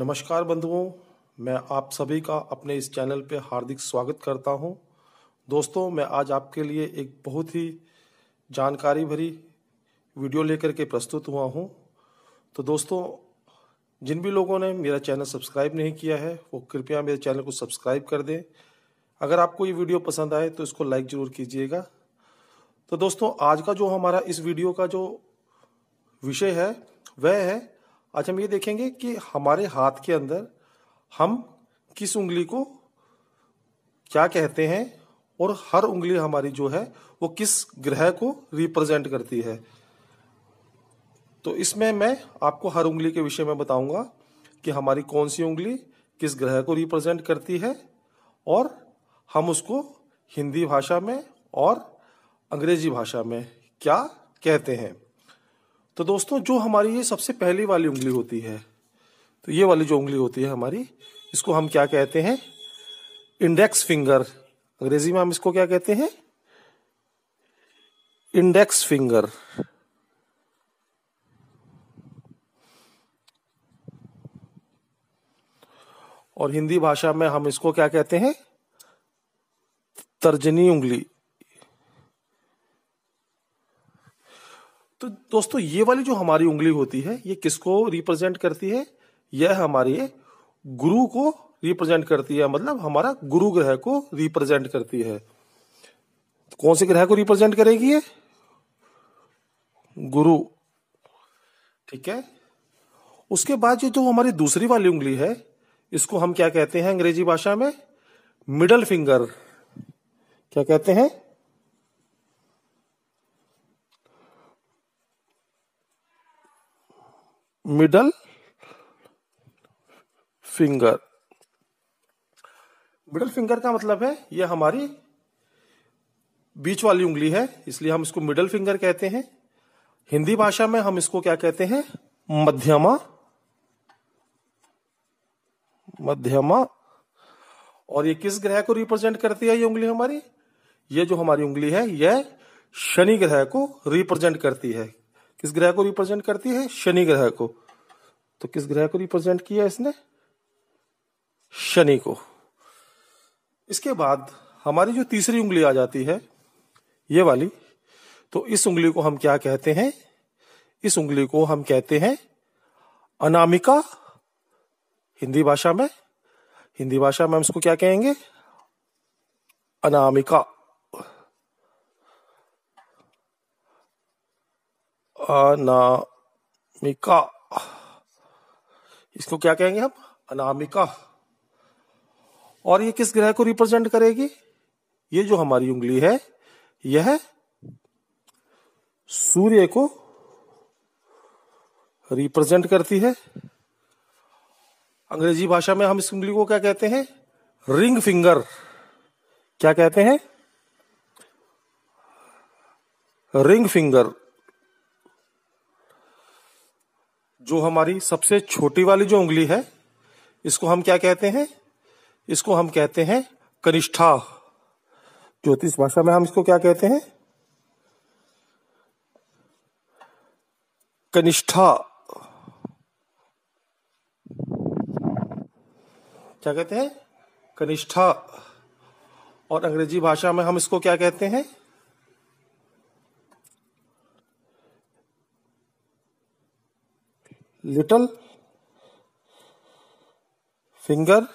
नमस्कार बंधुओं मैं आप सभी का अपने इस चैनल पे हार्दिक स्वागत करता हूं। दोस्तों मैं आज आपके लिए एक बहुत ही जानकारी भरी वीडियो लेकर के प्रस्तुत हुआ हूं। तो दोस्तों जिन भी लोगों ने मेरा चैनल सब्सक्राइब नहीं किया है वो कृपया मेरे चैनल को सब्सक्राइब कर दें अगर आपको ये वीडियो पसंद आए तो इसको लाइक ज़रूर कीजिएगा तो दोस्तों आज का जो हमारा इस वीडियो का जो विषय है वह है आज हम ये देखेंगे कि हमारे हाथ के अंदर हम किस उंगली को क्या कहते हैं और हर उंगली हमारी जो है वो किस ग्रह को रिप्रेजेंट करती है तो इसमें मैं आपको हर उंगली के विषय में बताऊंगा कि हमारी कौन सी उंगली किस ग्रह को रिप्रेजेंट करती है और हम उसको हिंदी भाषा में और अंग्रेजी भाषा में क्या कहते हैं तो दोस्तों जो हमारी ये सबसे पहली वाली उंगली होती है तो ये वाली जो उंगली होती है हमारी इसको हम क्या कहते हैं इंडेक्स फिंगर अंग्रेजी में हम इसको क्या कहते हैं इंडेक्स फिंगर और हिंदी भाषा में हम इसको क्या कहते हैं तर्जनी उंगली तो दोस्तों ये वाली जो हमारी उंगली होती है ये किसको रिप्रेजेंट करती है यह हमारे गुरु को रिप्रेजेंट करती है मतलब हमारा गुरु ग्रह को रिप्रेजेंट करती है कौन से ग्रह को रिप्रेजेंट करेगी ये गुरु ठीक है उसके बाद जो जो हमारी दूसरी वाली उंगली है इसको हम क्या कहते हैं अंग्रेजी भाषा में मिडल फिंगर क्या कहते हैं middle फिंगर मिडल फिंगर का मतलब है ये हमारी बीच वाली उंगली है इसलिए हम इसको मिडल फिंगर कहते हैं हिंदी भाषा में हम इसको क्या कहते हैं मध्यमा मध्यमा और ये किस ग्रह को रिप्रेजेंट करती है ये उंगली हमारी ये जो हमारी उंगली है यह शनि ग्रह को रिप्रेजेंट करती है किस ग्रह को रिप्रेजेंट करती है शनि ग्रह को तो किस ग्रह को रिप्रेजेंट किया इसने शनि को इसके बाद हमारी जो तीसरी उंगली आ जाती है ये वाली तो इस उंगली को हम क्या कहते हैं इस उंगली को हम कहते हैं अनामिका हिंदी भाषा में हिंदी भाषा में हम इसको क्या कहेंगे अनामिका अनामिका इसको क्या कहेंगे हम अनामिका और ये किस ग्रह को रिप्रेजेंट करेगी ये जो हमारी उंगली है यह सूर्य को रिप्रेजेंट करती है अंग्रेजी भाषा में हम इस उंगली को क्या कहते हैं रिंग फिंगर क्या कहते हैं रिंग फिंगर जो हमारी सबसे छोटी वाली जो उंगली है इसको हम क्या कहते हैं इसको हम कहते हैं कनिष्ठा ज्योतिष भाषा में हम इसको क्या कहते हैं कनिष्ठा क्या कहते हैं कनिष्ठा और अंग्रेजी भाषा में हम इसको क्या कहते हैं लिटल फिंगर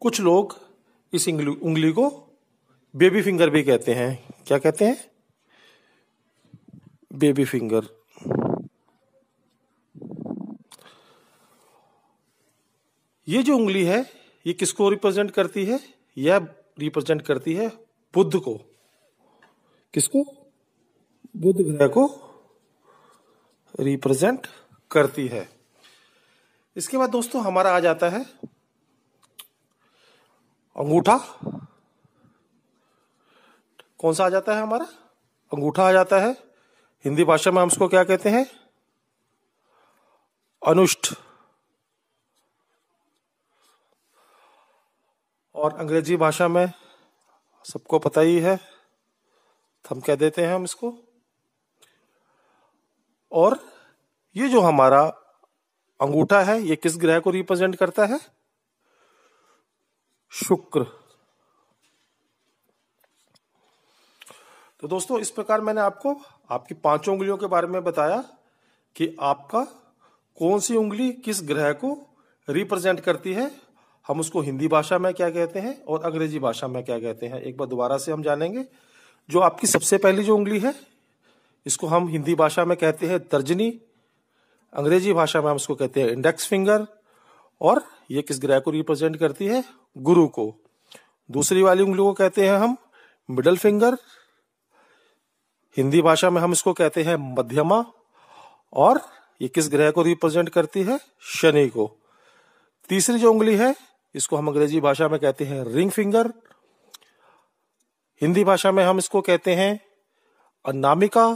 कुछ लोग इस उंगली को बेबी फिंगर भी कहते हैं क्या कहते हैं बेबी फिंगर ये जो उंगली है ये किसको रिप्रेजेंट करती है यह रिप्रेजेंट करती है बुद्ध को किसको बुध ग्रह को रिप्रेजेंट करती है इसके बाद दोस्तों हमारा आ जाता है अंगूठा कौन सा आ जाता है हमारा अंगूठा आ जाता है हिंदी भाषा में हम इसको क्या कहते हैं अनुष्ट और अंग्रेजी भाषा में सबको पता ही है हम कह देते हैं हम इसको और ये जो हमारा अंगूठा है ये किस ग्रह को रिप्रेजेंट करता है शुक्र तो दोस्तों इस प्रकार मैंने आपको आपकी पांचों उंगलियों के बारे में बताया कि आपका कौन सी उंगली किस ग्रह को रिप्रेजेंट करती है हम उसको हिंदी भाषा में क्या कहते हैं और अंग्रेजी भाषा में क्या कहते हैं एक बार दोबारा से हम जानेंगे जो आपकी सबसे पहली जो उंगली है इसको हम हिंदी भाषा में कहते हैं तर्जनी अंग्रेजी भाषा में हम इसको कहते हैं इंडेक्स फिंगर और ये किस ग्रह को रिप्रेजेंट करती है गुरु को दूसरी वाली उंगली को कहते हैं हम मिडल फिंगर हिंदी भाषा में हम इसको कहते हैं मध्यमा और ये किस ग्रह को रिप्रेजेंट करती है शनि को तीसरी जो उंगली है इसको हम अंग्रेजी भाषा में कहते हैं रिंग फिंगर हिंदी भाषा में हम इसको कहते हैं अनामिका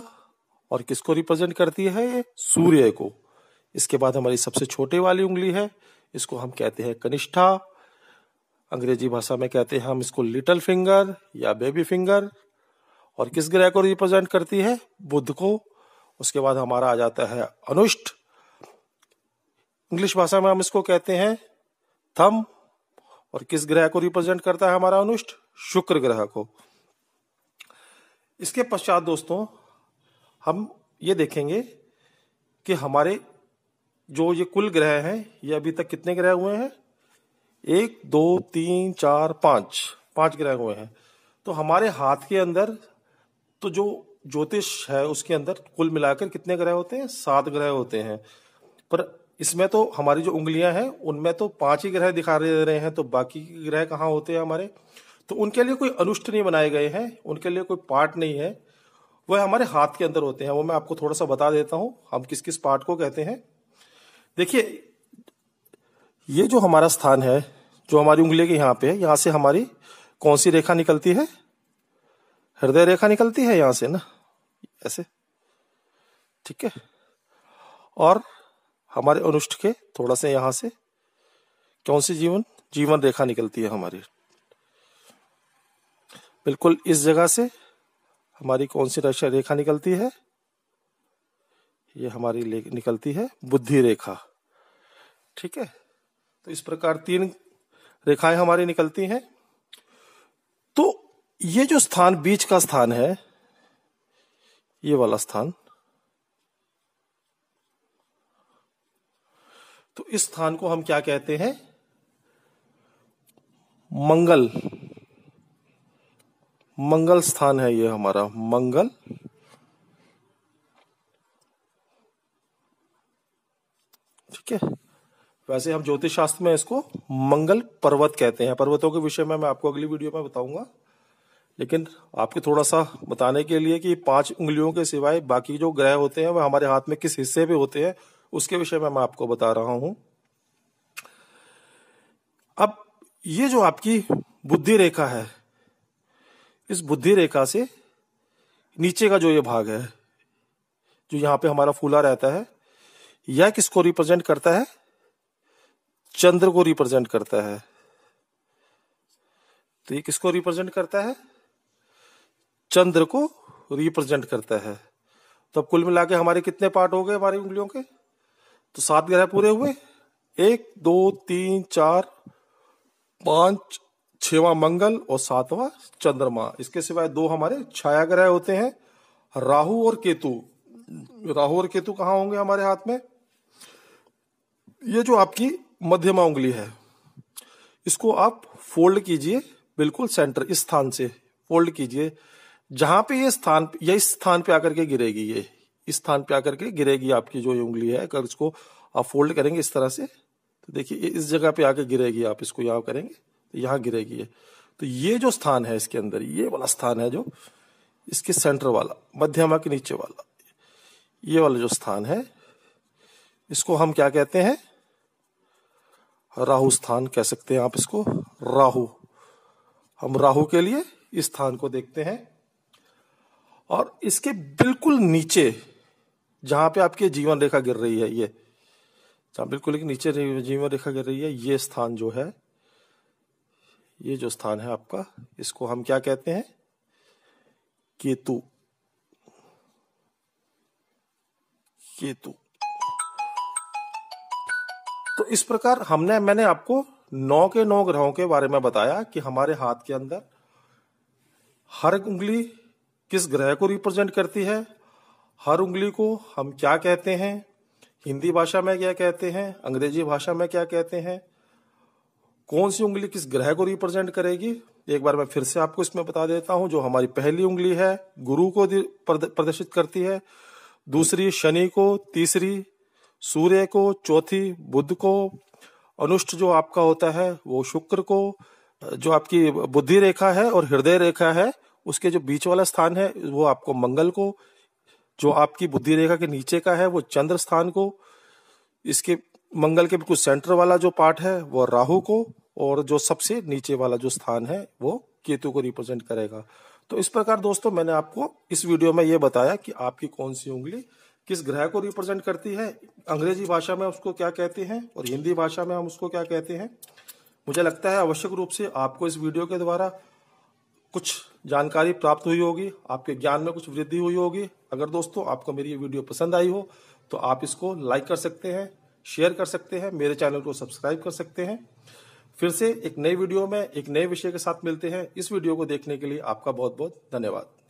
और किसको रिप्रेजेंट करती है ये सूर्य को इसके बाद हमारी सबसे छोटे वाली उंगली है इसको हम कहते हैं कनिष्ठा अंग्रेजी भाषा में कहते हैं हम इसको लिटिल फिंगर या बेबी फिंगर और किस ग्रह को रिप्रेजेंट करती है बुद्ध को उसके बाद हमारा आ जाता है अनुष्ट इंग्लिश भाषा में हम इसको कहते हैं थम और किस ग्रह को रिप्रेजेंट करता है हमारा अनुष्ट शुक्र ग्रह को इसके पश्चात दोस्तों हम ये देखेंगे कि हमारे जो ये कुल ग्रह हैं ये अभी तक कितने ग्रह हुए हैं एक दो तीन चार पांच पांच ग्रह हुए हैं तो हमारे हाथ के अंदर तो जो ज्योतिष है उसके अंदर कुल मिलाकर कितने ग्रह होते हैं सात ग्रह होते हैं पर इसमें तो हमारी जो उंगलियां हैं उनमें तो पांच ही ग्रह दिखा रहे हैं तो बाकी ग्रह कहाँ होते हैं हमारे तो उनके लिए कोई अनुष्ठ नहीं बनाए गए हैं उनके लिए कोई पाठ नहीं है वह हमारे हाथ के अंदर होते हैं वो मैं आपको थोड़ा सा बता देता हूं हम किस किस पार्ट को कहते हैं देखिए ये जो हमारा स्थान है जो हमारी उंगली के यहां पे है यहां से हमारी कौन सी रेखा निकलती है हृदय रेखा निकलती है यहां से ना ऐसे ठीक है और हमारे अनुष्ठ के थोड़ा से यहां से कौन सी जीवन जीवन रेखा निकलती है हमारी बिल्कुल इस जगह से हमारी कौन सी रेखा निकलती है ये हमारी निकलती है बुद्धि रेखा ठीक है तो इस प्रकार तीन रेखाएं हमारी निकलती हैं तो ये जो स्थान बीच का स्थान है ये वाला स्थान तो इस स्थान को हम क्या कहते हैं मंगल मंगल स्थान है ये हमारा मंगल ठीक है वैसे हम ज्योतिष शास्त्र में इसको मंगल पर्वत कहते हैं पर्वतों के विषय में मैं आपको अगली वीडियो में बताऊंगा लेकिन आपके थोड़ा सा बताने के लिए कि पांच उंगलियों के सिवाय बाकी जो ग्रह होते हैं वह हमारे हाथ में किस हिस्से पे होते हैं उसके विषय में मैं आपको बता रहा हूं अब ये जो आपकी बुद्धि रेखा है इस बुद्धि रेखा से नीचे का जो ये भाग है जो यहां पे हमारा फूला रहता है यह किसको रिप्रेजेंट करता है चंद्र को रिप्रेजेंट करता है तो ये किसको रिप्रेजेंट करता है चंद्र को रिप्रेजेंट करता है तो अब कुल मिला के हमारे कितने पार्ट हो गए हमारी उंगलियों के तो सात ग्रह पूरे हुए एक दो तीन चार पांच छवा मंगल और सातवा चंद्रमा इसके सिवाय दो हमारे छाया ग्रह होते हैं राहु और केतु राहु और केतु कहा होंगे हमारे हाथ में ये जो आपकी मध्यमा उंगली है इसको आप फोल्ड कीजिए बिल्कुल सेंटर इस स्थान से फोल्ड कीजिए जहां पे ये स्थान ये इस स्थान पे आकर के गिरेगी ये इस स्थान पे आकर के गिरेगी आपकी जो ये उंगली है अगर इसको आप फोल्ड करेंगे इस तरह से तो देखिए इस जगह पे आके गिरेगी आप इसको यहां करेंगे यहां गिरेगी ये तो ये जो स्थान है इसके अंदर ये वाला स्थान है जो इसके सेंटर वाला मध्यमा के नीचे वाला ये वाला जो स्थान है इसको हम क्या कहते हैं राहु स्थान कह सकते हैं आप इसको राहु हम राहु के लिए इस स्थान को देखते हैं और इसके बिल्कुल नीचे जहां पे आपकी जीवन रेखा गिर रही है ये जहां बिल्कुल नीचे जीवन रेखा गिर रही है ये स्थान जो है ये जो स्थान है आपका इसको हम क्या कहते हैं केतु केतु तो इस प्रकार हमने मैंने आपको नौ के नौ ग्रहों के बारे में बताया कि हमारे हाथ के अंदर हर उंगली किस ग्रह को रिप्रेजेंट करती है हर उंगली को हम क्या कहते हैं हिंदी भाषा में क्या कहते हैं अंग्रेजी भाषा में क्या कहते हैं कौन सी उंगली किस ग्रह को रिप्रेजेंट करेगी एक बार मैं फिर से आपको इसमें बता देता हूं जो हमारी पहली उंगली है गुरु को प्रदर्शित करती है दूसरी शनि को तीसरी सूर्य को चौथी बुद्ध को अनुष्ठ जो आपका होता है वो शुक्र को जो आपकी बुद्धि रेखा है और हृदय रेखा है उसके जो बीच वाला स्थान है वो आपको मंगल को जो आपकी बुद्धि रेखा के नीचे का है वो चंद्र स्थान को इसके मंगल के बिल्कुल सेंटर वाला जो पार्ट है वो राहु को और जो सबसे नीचे वाला जो स्थान है वो केतु को रिप्रेजेंट करेगा तो इस प्रकार दोस्तों मैंने आपको इस वीडियो में ये बताया कि आपकी कौन सी उंगली किस ग्रह को रिप्रेजेंट करती है अंग्रेजी भाषा में उसको क्या कहते हैं और हिंदी भाषा में हम उसको क्या कहते हैं मुझे लगता है आवश्यक रूप से आपको इस वीडियो के द्वारा कुछ जानकारी प्राप्त हुई होगी आपके ज्ञान में कुछ वृद्धि हुई होगी अगर दोस्तों आपको मेरी ये वीडियो पसंद आई हो तो आप इसको लाइक कर सकते हैं शेयर कर सकते हैं मेरे चैनल को सब्सक्राइब कर सकते हैं फिर से एक नई वीडियो में एक नए विषय के साथ मिलते हैं इस वीडियो को देखने के लिए आपका बहुत बहुत धन्यवाद